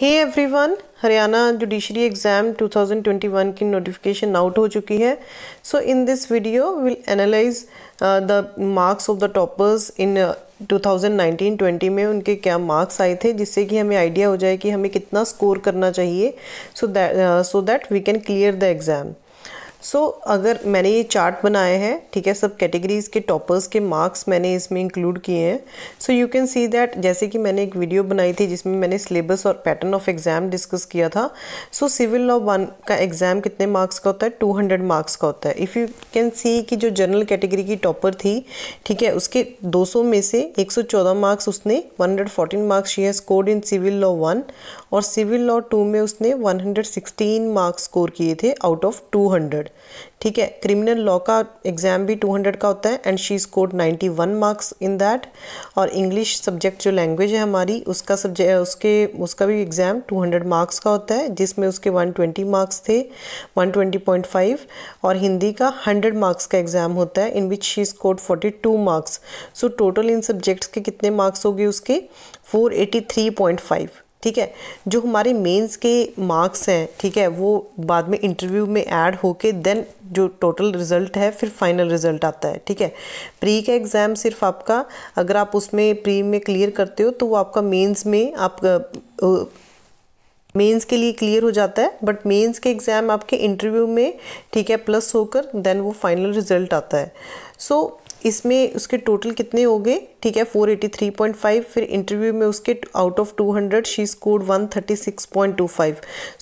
हे every everyone Haryana judiciary exam 2021 की notification out हो चुकी है so in this video will analyse the marks of the toppers in 2019-20 में उनके क्या मार्क्स आए थे जिससे कि हमें आइडिया हो जाए कि हमें कितना स्कोर करना चाहिए so that so that we can clear the exam so so, अगर मैंने ये चार्ट बनाया है ठीक है सब कैटेगरीज़ के टॉपर्स के मार्क्स मैंने इसमें इंक्लूड किए हैं so you can see that जैसे कि मैंने एक वीडियो बनाई थी जिसमें मैंने सिलेबस और पैटर्न ऑफ एग्ज़ाम डिस्कस किया था सो सिविल लॉ वन का एग्ज़ाम कितने मार्क्स का होता है टू हंड्रेड मार्क्स का होता है इफ़ यू कैन सी कि जो जनरल कैटेगरी की टॉपर थी ठीक है उसके दो सौ में से एक सौ चौदह मार्क्स उसने one hundred fourteen marks she has scored in civil law one और सिविल लॉ टू में उसने one hundred sixteen marks score किए थे आउट ऑफ टू हंड्रेड ठीक है क्रिमिनल लॉ का एग्ज़ाम भी 200 का होता है and she scored 91 marks in that और इंग्लिश सब्जेक्ट जो लैंग्वेज है हमारी उसका सब्जेक्ट उसके उसका भी एग्ज़ाम 200 मार्क्स का होता है जिसमें उसके 120 मार्क्स थे 120.5 और हिंदी का 100 मार्क्स का एग्ज़ाम होता है in which she scored 42 marks so total in subjects के कितने मार्क्स हो गए उसके फोर ठीक है जो हमारे मेंस के मार्क्स हैं ठीक है वो बाद में इंटरव्यू में ऐड होके देन जो टोटल रिज़ल्ट है फिर फाइनल रिज़ल्ट आता है ठीक है प्री का एग्ज़ाम सिर्फ आपका अगर आप उसमें प्री में क्लियर करते हो तो वो आपका मेंस में आप मेंस के लिए क्लियर हो जाता है बट मेंस के एग्ज़ाम आपके इंटरव्यू में ठीक है प्लस होकर देन वो फाइनल रिज़ल्ट आता है सो so, इसमें उसके टोटल कितने हो गए ठीक है 483.5 फिर इंटरव्यू में उसके out of 200 she score 136.25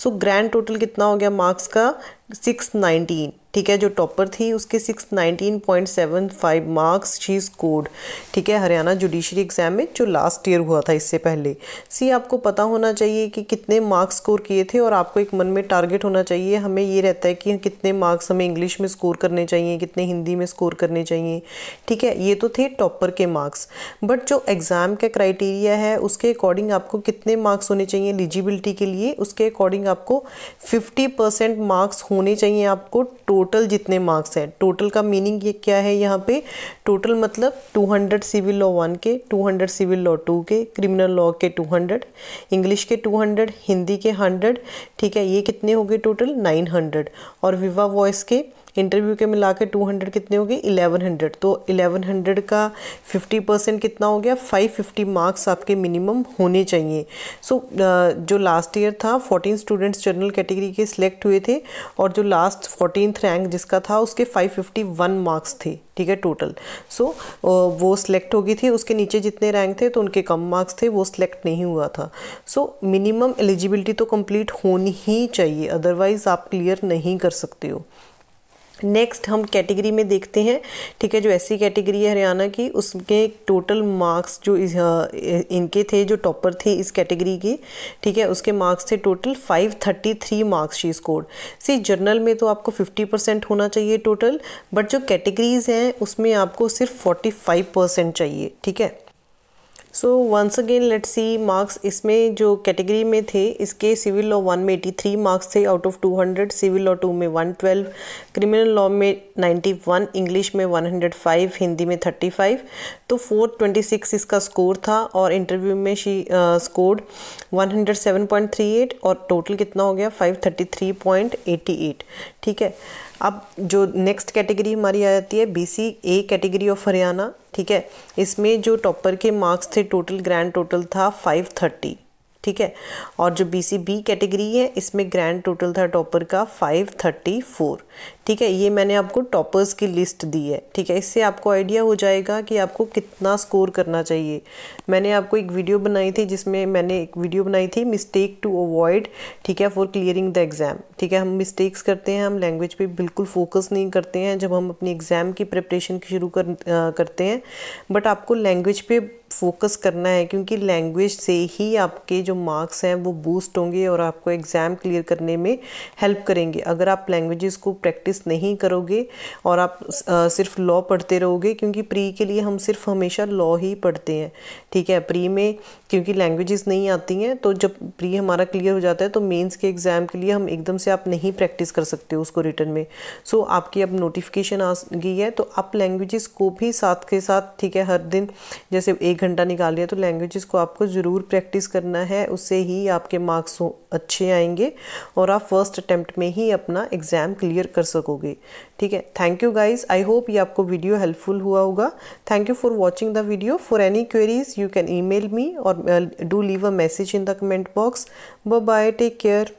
so grand total कितना हो गया मार्क्स का सिक्स नाइनटीन ठीक है जो टॉपर थी उसके six nineteen point seven five marks she scored ठीक है हरियाणा जुडिशरी एग्ज़ाम में जो लास्ट ईयर हुआ था इससे पहले सी आपको पता होना चाहिए कि कितने मार्क्स स्कोर किए थे और आपको एक मन में टारगेट होना चाहिए हमें ये रहता है कि कितने मार्क्स हमें इंग्लिश में स्कोर करने चाहिए कितने हिंदी में स्कोर करने चाहिए ठीक है ये तो थे टॉपर के मार्क्स बट जो एग्ज़ाम का क्राइटेरिया है उसके अकॉर्डिंग आपको कितने मार्क्स होने चाहिए एलिजिबिलिटी के लिए उसके अकॉर्डिंग आपको फिफ्टी मार्क्स होने चाहिए आपको टोटल जितने मार्क्स हैं टोटल का मीनिंग ये क्या है यहाँ पे टोटल मतलब 200 सिविल लॉ वन के 200 सिविल लॉ टू के क्रिमिनल लॉ के 200 इंग्लिश के 200 हिंदी के 100 ठीक है ये कितने हो गए टोटल 900 और विवा वॉइस के इंटरव्यू के मिला के टू हंड्रेड कितने हो गए इलेवन हंड्रेड तो इलेवन हंड्रेड का फिफ्टी परसेंट कितना हो गया फाइव फिफ्टी मार्क्स आपके मिनिमम होने चाहिए सो so, जो लास्ट ईयर था फोर्टीन स्टूडेंट्स जनरल कैटेगरी के सिलेक्ट हुए थे और जो लास्ट फोर्टीन रैंक जिसका था उसके फाइव फिफ्टी वन मार्क्स थे ठीक है टोटल सो so, वो सिलेक्ट हो गई थी उसके नीचे जितने रैंक थे तो उनके कम मार्क्स थे वो सिलेक्ट नहीं हुआ था सो मिनिमम एलिजिबिलिटी तो कंप्लीट होनी ही चाहिए अदरवाइज़ आप क्लियर नहीं कर सकते हो नेक्स्ट हम कैटेगरी में देखते हैं ठीक है जो ऐसी कैटेगरी है हरियाणा की उसके टोटल मार्क्स जो इस, हाँ, इनके थे जो टॉपर थे इस कैटेगरी के ठीक है उसके मार्क्स थे total 533 marks she score see general में तो आपको 50 परसेंट होना चाहिए टोटल बट जो कैटेगरीज हैं उसमें आपको सिर्फ 45 परसेंट चाहिए ठीक है so once again let see marks इसमें जो कैटेगरी में थे इसके सिविल लॉ वन में एटी थ्री मार्क्स थे out of two hundred civil law two में वन ट्वेल्व क्रिमिनल लॉ में नाइन्टी वन इंग्लिश में वन हंड्रेड फाइव हिंदी में थर्टी फाइव तो फोर ट्वेंटी सिक्स इसका स्कोर था और इंटरव्यू में she scored one hundred seven point three eight और टोटल कितना हो गया five thirty three point eighty eight ठीक है अब जो नेक्स्ट कैटेगरी हमारी आ जाती है B C A category of Haryana ठीक है इसमें जो टॉपर के मार्क्स थे टोटल ग्रैंड टोटल था फाइव थर्टी ठीक है और जो बी सी बी कैटेगरी है इसमें ग्रैंड टोटल था टॉपर का फाइव थर्टी फोर ठीक है ये मैंने आपको टॉपर्स की लिस्ट दी है ठीक है इससे आपको आइडिया हो जाएगा कि आपको कितना स्कोर करना चाहिए मैंने आपको एक वीडियो बनाई थी जिसमें मैंने एक वीडियो बनाई थी मिस्टेक टू अवॉइड ठीक है फॉर क्लियरिंग द एग्ज़ाम ठीक है हम मिस्टेक्स करते हैं हम लैंग्वेज पे बिल्कुल फोकस नहीं करते हैं जब हम अपनी एग्ज़ाम की प्रिपरेशन शुरू कर, करते हैं बट आपको लैंग्वेज पर फोकस करना है क्योंकि लैंग्वेज से ही आपके जो मार्क्स हैं वो बूस्ट होंगे और आपको एग्ज़ाम क्लियर करने में हेल्प करेंगे अगर आप लैंग्वेज को प्रैक्टिस प्रैक्टिस नहीं करोगे और आप सिर्फ लॉ पढ़ते रहोगे क्योंकि प्री के लिए हम सिर्फ हमेशा लॉ ही पढ़ते हैं ठीक है प्री में क्योंकि लैंग्वेजेस नहीं आती हैं तो जब प्री हमारा क्लियर हो जाता है तो मेंस के एग्ज़ाम के लिए हम एकदम से आप नहीं प्रैक्टिस कर सकते उसको रिटर्न में सो so, आपकी अब नोटिफिकेशन आ गई है तो आप लैंग्वेजेस को भी साथ के साथ ठीक है हर दिन जैसे एक घंटा निकाल लिया तो लैंग्वेजेस को आपको ज़रूर प्रैक्टिस करना है उससे ही आपके मार्क्स अच्छे आएंगे और आप फर्स्ट अटैम्प्ट में ही अपना एग्ज़ाम क्लियर कर सकते सकोगे ठीक है thank you guys I hope ये आपको वीडियो हेल्पफुल हुआ होगा thank you for watching the video for any queries you can email me or do leave a message in the comment box bye take care